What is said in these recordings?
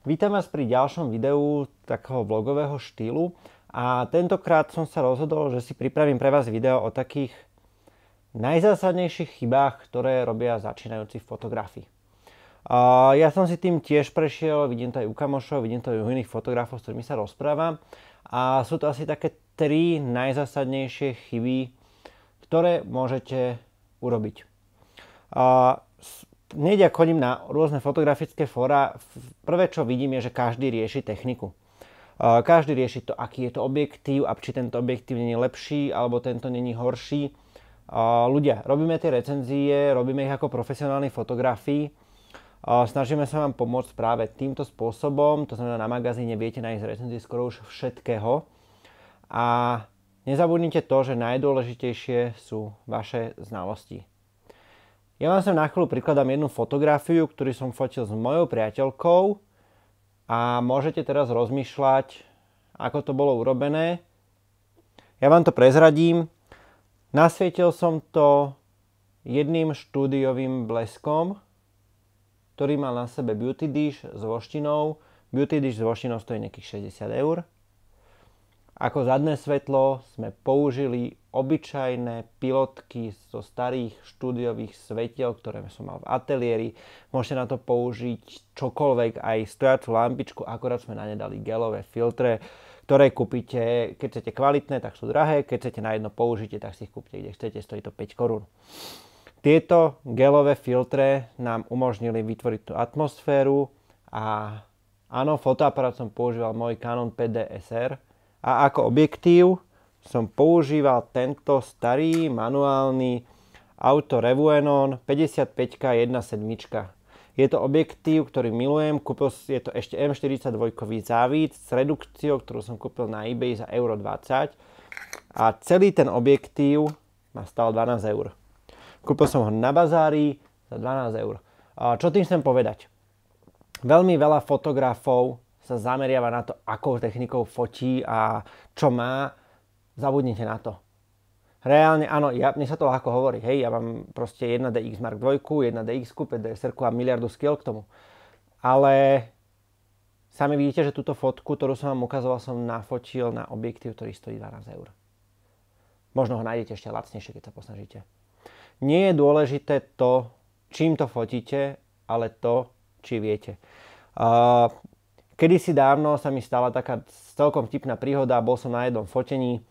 Vítam vás pri ďalšom videu takého vlogového štýlu a tentokrát som sa rozhodol, že si pripravím pre vás video o takých najzásadnejších chybách, ktoré robia začínajúci A Ja som si tým tiež prešiel, vidím to aj u kamošov, vidím to aj u iných fotografov, s ktorými sa rozprávam a sú to asi také tri najzásadnejšie chyby, ktoré môžete urobiť hneď ak chodím na rôzne fotografické fóra, prvé čo vidím je, že každý rieši techniku. Každý rieši to, aký je to objektív a či tento objektív není lepší alebo tento není horší. Ľudia, robíme tie recenzie, robíme ich ako profesionálni fotografi. Snažíme sa vám pomôcť práve týmto spôsobom, to znamená na magazíne viete nájsť recenzie skoro už všetkého. A nezabudnite to, že najdôležitejšie sú vaše znalosti. Ja vám sem na chvíľu prikladám jednu fotografiu, ktorú som fotil s mojou priateľkou a môžete teraz rozmýšľať, ako to bolo urobené. Ja vám to prezradím. Nasvietil som to jedným štúdiovým bleskom, ktorý mal na sebe Beauty Dish s voštinou. Beauty Dish s voštinou stojí nejakých 60 eur. Ako zadné svetlo sme použili obyčajné pilotky zo starých štúdiových svetiel, ktoré som mal v ateliéri. Môžete na to použiť čokoľvek, aj stojacú lampičku, akorát sme na ne dali gelové filtre, ktoré kúpite, keď chcete kvalitné, tak sú drahé, keď chcete na jedno použite, tak si ich kúpte, kde chcete, stojí to 5 korún. Tieto gelové filtre nám umožnili vytvoriť tú atmosféru a áno, fotoaparát som používal môj Canon PDSR a ako objektív som používal tento starý manuálny auto Revuenon 55 1.7. Je to objektív, ktorý milujem, kúpil, je to ešte M42 závit s redukciou, ktorú som kúpil na eBay za euro 20 a celý ten objektív ma stal 12 eur. Kúpil som ho na bazári za 12 eur. A čo tým chcem povedať? Veľmi veľa fotografov sa zameriava na to, akou technikou fotí a čo má zabudnite na to. Reálne áno, ja, mne sa to ľahko hovorí, hej, ja mám proste 1 DX Mark 2, 1 DX, 5 DSR a miliardu skill k tomu. Ale sami vidíte, že túto fotku, ktorú som vám ukazoval, som nafotil na objektív, ktorý stojí 12 eur. Možno ho nájdete ešte lacnejšie, keď sa posnažíte. Nie je dôležité to, čím to fotíte, ale to, či viete. Uh, Kedy si dávno sa mi stala taká celkom vtipná príhoda, bol som na jednom fotení,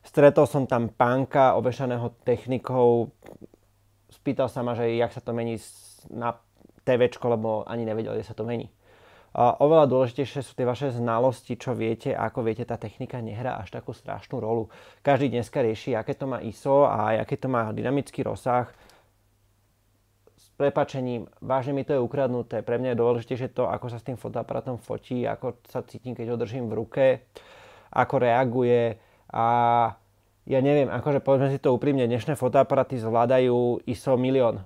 stretol som tam pánka obešaného technikou, spýtal sa ma, že jak sa to mení na TV, lebo ani nevedel, kde sa to mení. A oveľa dôležitejšie sú tie vaše znalosti, čo viete, a ako viete, tá technika nehrá až takú strašnú rolu. Každý dneska rieši, aké to má ISO a aké to má dynamický rozsah s prepačením, vážne mi to je ukradnuté. Pre mňa je dôležitejšie to, ako sa s tým fotoaparátom fotí, ako sa cítim, keď ho držím v ruke, ako reaguje a ja neviem, akože povedzme si to úprimne, dnešné fotoaparáty zvládajú ISO milión.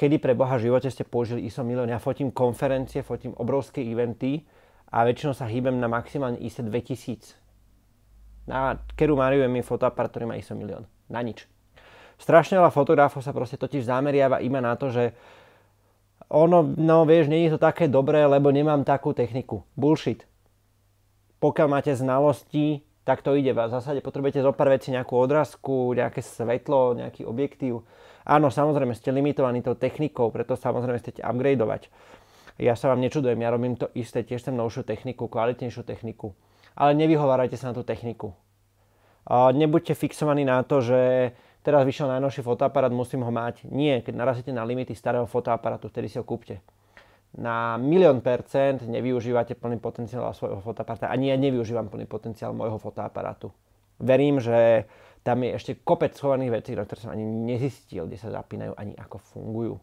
Kedy pre Boha v živote ste použili ISO milión? Ja fotím konferencie, fotím obrovské eventy a väčšinou sa hýbem na maximálne ISO 2000. Na keru Mariu je mi fotoaparát, ktorý má ISO milión. Na nič strašne veľa fotografov sa proste totiž zameriava iba na to, že ono, no vieš, nie je to také dobré, lebo nemám takú techniku. Bullshit. Pokiaľ máte znalosti, tak to ide. V zásade potrebujete zo pár vecí nejakú odrazku, nejaké svetlo, nejaký objektív. Áno, samozrejme, ste limitovaní tou technikou, preto samozrejme chcete upgradeovať. Ja sa vám nečudujem, ja robím to isté, tiež chcem novšiu techniku, kvalitnejšiu techniku. Ale nevyhovárajte sa na tú techniku. Nebuďte fixovaní na to, že teraz vyšiel najnovší fotoaparát, musím ho mať. Nie, keď narazíte na limity starého fotoaparátu, vtedy si ho kúpte. Na milión percent nevyužívate plný potenciál svojho fotoaparátu. Ani ja nevyužívam plný potenciál môjho fotoaparátu. Verím, že tam je ešte kopec schovaných vecí, na ktoré som ani nezistil, kde sa zapínajú, ani ako fungujú.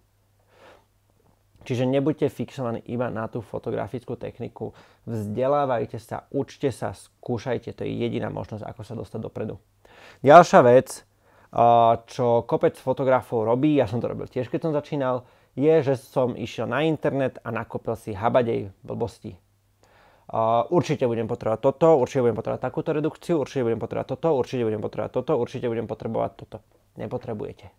Čiže nebuďte fixovaní iba na tú fotografickú techniku. Vzdelávajte sa, učte sa, skúšajte. To je jediná možnosť, ako sa dostať dopredu. Ďalšia vec, čo kopec fotografov robí, ja som to robil tiež, keď som začínal, je, že som išiel na internet a nakopil si habadej blbosti. Uh, určite budem potrebovať toto, určite budem potrebovať takúto redukciu, určite budem potrebovať toto, určite budem potrebovať toto, určite budem potrebovať toto. Nepotrebujete.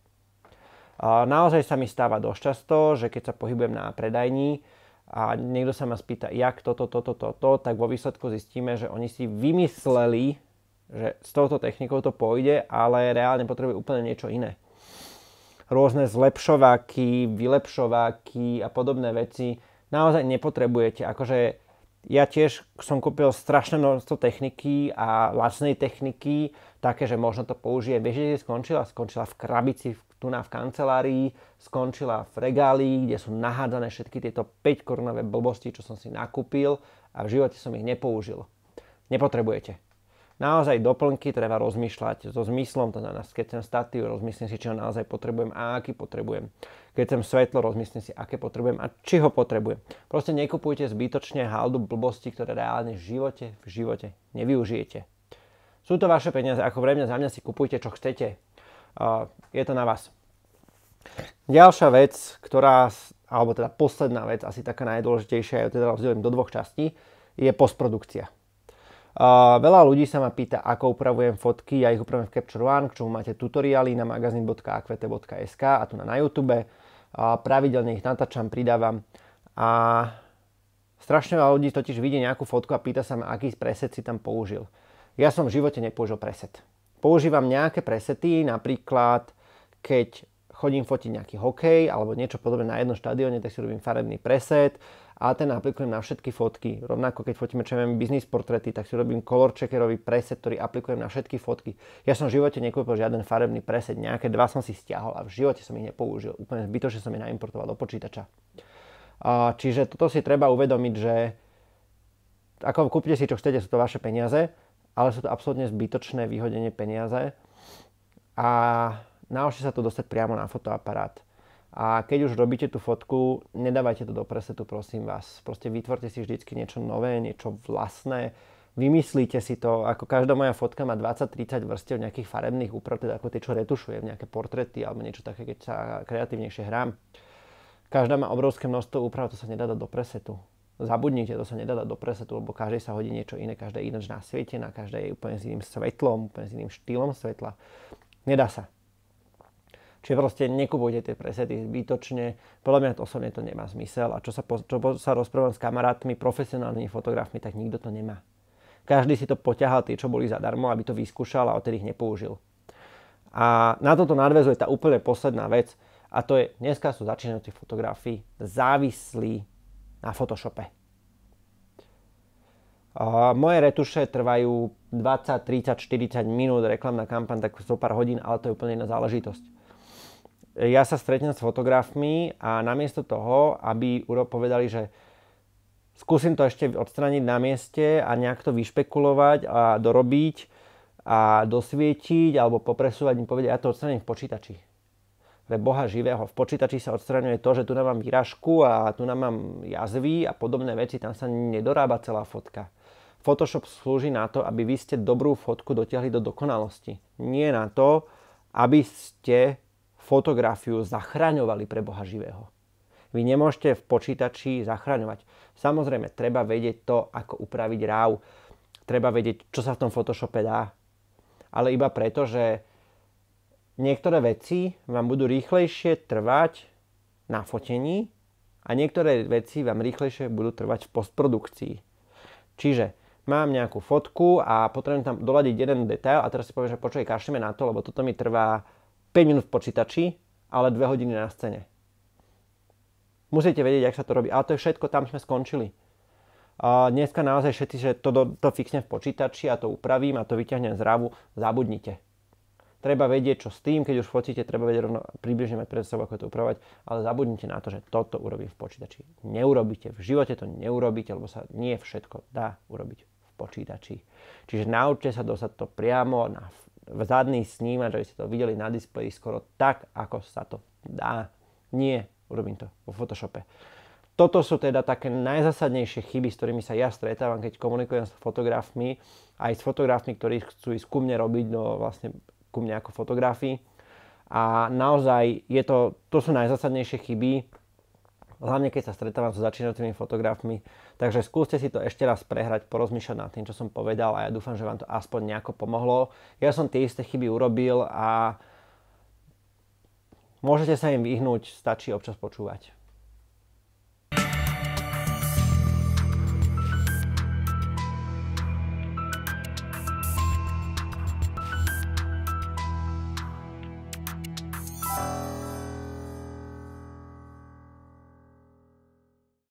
Uh, naozaj sa mi stáva dosť často, že keď sa pohybujem na predajní a niekto sa ma spýta, jak toto, toto, toto, to, tak vo výsledku zistíme, že oni si vymysleli že s touto technikou to pôjde, ale reálne potrebuje úplne niečo iné. Rôzne zlepšováky, vylepšováky a podobné veci naozaj nepotrebujete. Akože ja tiež som kúpil strašné množstvo techniky a lacnej techniky, také, že možno to použijem. Vieš, kde skončila? Skončila v krabici tu na v kancelárii, skončila v regáli, kde sú nahádzané všetky tieto 5 korunové blbosti, čo som si nakúpil a v živote som ich nepoužil. Nepotrebujete naozaj doplnky treba rozmýšľať so zmyslom, teda keď chcem statív, rozmyslím si, čo naozaj potrebujem a aký potrebujem. Keď chcem svetlo, rozmyslím si, aké potrebujem a či ho potrebujem. Proste nekupujte zbytočne haldu blbosti, ktoré reálne v živote, v živote nevyužijete. Sú to vaše peniaze, ako pre mňa, za mňa si kupujte, čo chcete. je to na vás. Ďalšia vec, ktorá, alebo teda posledná vec, asi taká najdôležitejšia, ja teda rozdelím do dvoch častí, je postprodukcia. Uh, veľa ľudí sa ma pýta, ako upravujem fotky, ja ich upravujem v Capture One, k čomu máte tutoriály na magazin.akvete.sk a tu na, na YouTube. Uh, pravidelne ich natáčam, pridávam. A strašne veľa ľudí totiž vidie nejakú fotku a pýta sa ma, aký preset si tam použil. Ja som v živote nepoužil preset. Používam nejaké presety, napríklad keď chodím fotiť nejaký hokej alebo niečo podobné na jednom štadióne, tak si robím farebný preset a ten aplikujem na všetky fotky. Rovnako keď fotíme, čo mám business portrety, tak si robím color checkerový preset, ktorý aplikujem na všetky fotky. Ja som v živote nekúpil žiaden farebný preset, nejaké dva som si stiahol a v živote som ich nepoužil. Úplne zbytočne som ich naimportoval do počítača. Čiže toto si treba uvedomiť, že ako kúpte si čo chcete, sú to vaše peniaze, ale sú to absolútne zbytočné vyhodenie peniaze a naučte sa to dostať priamo na fotoaparát. A keď už robíte tú fotku, nedávajte to do presetu, prosím vás. Proste vytvorte si vždycky niečo nové, niečo vlastné. Vymyslíte si to, ako každá moja fotka má 20-30 vrstiev nejakých farebných úprav, teda ako tie, čo retušujem, nejaké portrety alebo niečo také, keď sa kreatívnejšie hrám. Každá má obrovské množstvo úprav, to sa nedá dať do presetu. Zabudnite, to sa nedá dať do presetu, lebo každej sa hodí niečo iné, každá je ináč nasvietená, každá je úplne s iným svetlom, úplne s iným štýlom svetla. Nedá sa. Čiže proste nekupujte tie presety zbytočne. Podľa mňa to osobne to nemá zmysel. A čo sa, čo sa rozprávam s kamarátmi, profesionálnymi fotografmi, tak nikto to nemá. Každý si to poťahal tie, čo boli zadarmo, aby to vyskúšal a odtedy ich nepoužil. A na toto nadvezuje tá úplne posledná vec a to je, dneska sú začínajúci fotografi závislí na Photoshope. Uh, moje retuše trvajú 20, 30, 40 minút, reklamná kampaň tak zo pár hodín, ale to je úplne iná záležitosť ja sa stretnem s fotografmi a namiesto toho, aby povedali, že skúsim to ešte odstraniť na mieste a nejak to vyšpekulovať a dorobiť a dosvietiť alebo popresúvať, im povedia, ja to odstraním v počítači pre Boha živého. V počítači sa odstraňuje to, že tu mám výražku a tu nám mám jazvy a podobné veci, tam sa nedorába celá fotka. Photoshop slúži na to, aby vy ste dobrú fotku dotiahli do dokonalosti. Nie na to, aby ste fotografiu zachraňovali pre Boha živého. Vy nemôžete v počítači zachraňovať. Samozrejme, treba vedieť to, ako upraviť ráv. Treba vedieť, čo sa v tom Photoshope dá. Ale iba preto, že niektoré veci vám budú rýchlejšie trvať na fotení a niektoré veci vám rýchlejšie budú trvať v postprodukcii. Čiže mám nejakú fotku a potrebujem tam doľadiť jeden detail a teraz si poviem, že počuj, kašleme na to, lebo toto mi trvá 5 minút v počítači, ale 2 hodiny na scéne. Musíte vedieť, jak sa to robí. a to je všetko, tam sme skončili. A dneska naozaj všetci, že to, to fixne v počítači a to upravím a to vyťahnem z rávu, zabudnite. Treba vedieť, čo s tým, keď už fotíte, treba vedieť rovno približne mať pred sebou, ako to upravovať, ale zabudnite na to, že toto urobím v počítači. Neurobíte, v živote to neurobíte, lebo sa nie všetko dá urobiť v počítači. Čiže naučte sa dostať to priamo na v zadný snímač, aby ste to videli na displeji skoro tak, ako sa to dá. Nie, urobím to vo Photoshope. Toto sú teda také najzasadnejšie chyby, s ktorými sa ja stretávam, keď komunikujem s fotografmi, aj s fotografmi, ktorí chcú ísť ku mne robiť, no vlastne ku mne ako fotografii. A naozaj je to, to sú najzasadnejšie chyby, hlavne keď sa stretávam so začínajúcimi fotografmi. Takže skúste si to ešte raz prehrať, porozmýšľať nad tým, čo som povedal a ja dúfam, že vám to aspoň nejako pomohlo. Ja som tie isté chyby urobil a môžete sa im vyhnúť, stačí občas počúvať.